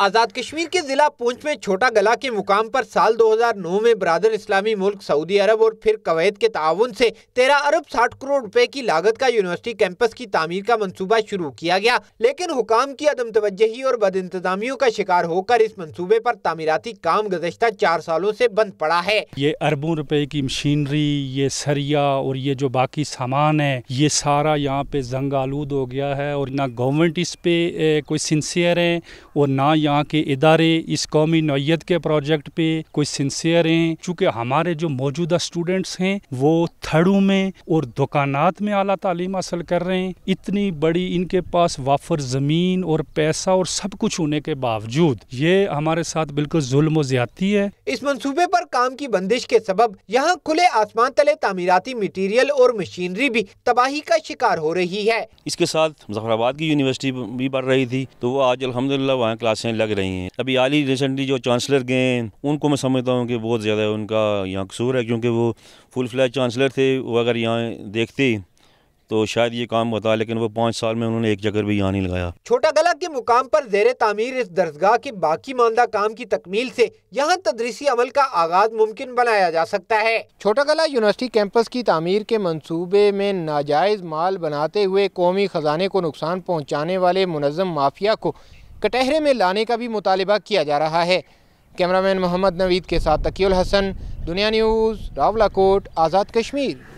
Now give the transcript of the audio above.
आज़ाद कश्मीर के ज़िला पूंछ में छोटा गला के मुकाम पर साल 2009 में बरदर इस्लामी मुल्क सऊदी अरब और फिर कवैत के ताउन से तेरह अरब साठ करोड़ रुपए की लागत का यूनिवर्सिटी कैंपस की तमीर का मनसूबा शुरू किया गया लेकिन हुकाम की अदम तवजही और बद इंतजामियों का शिकार होकर इस मनसूबे पर तमीराती काम गुजशत चार सालों से बंद पड़ा है ये अरबों रुपए की मशीनरी ये सरिया और ये जो बाकी सामान है ये सारा यहाँ पे जंग आलूद हो गया है और ना गवर्नमेंट इस पे कोई सिंसियर है और ना यहाँ के इदारे इस कौमी नोयत के प्रोजेक्ट पे कोई सिंसियर हैं चूँकि हमारे जो मौजूदा स्टूडेंट्स हैं वो थड़ू में और दुकानात में अला तालीम हासिल कर रहे हैं इतनी बड़ी इनके पास वाफर ज़मीन और पैसा और सब कुछ होने के बावजूद ये हमारे साथ बिल्कुल जुल्म ज्यादती है इस मनसूबे पर काम की बंदिश के सबब यहाँ खुले आसमान तले तमीराती मटीरियल और मशीनरी भी तबाही का शिकार हो रही है इसके साथ मुजफ्फराबाद की यूनिवर्सिटी भी बढ़ रही थी तो वो आज अलहमदिल्ला वहाँ क्लासें लग रही हैं अभी आली रिसेंटली जो चांसलर गए हैं उनको मैं समझता हूँ कि बहुत ज़्यादा उनका यहाँ कसूर है क्योंकि वो फुल फ्लैज चांसलर थे वो अगर यहाँ देखते तो शायद ये काम होता लेकिन वो पाँच साल में उन्होंने एक जगह भी यहाँ नहीं लगाया छोटा गला के मुकाम पर जेर तमीर इस दरसगाह के बाकी मानदा काम की तकमील से यहाँ तदरीसी अमल का आगाज मुमकिन बनाया जा सकता है छोटा गला यूनिवर्सिटी कैंपस की तमीर के मनसूबे में नाजायज माल बनाते हुए कौमी खजाने को नुकसान पहुँचाने वाले मुनम माफिया को कटहरे में लाने का भी मुतालबा किया जा रहा है कैमरामैन मोहम्मद नवीद के साथ तकील हसन दुनिया न्यूज़ रावला कोट आज़ाद कश्मीर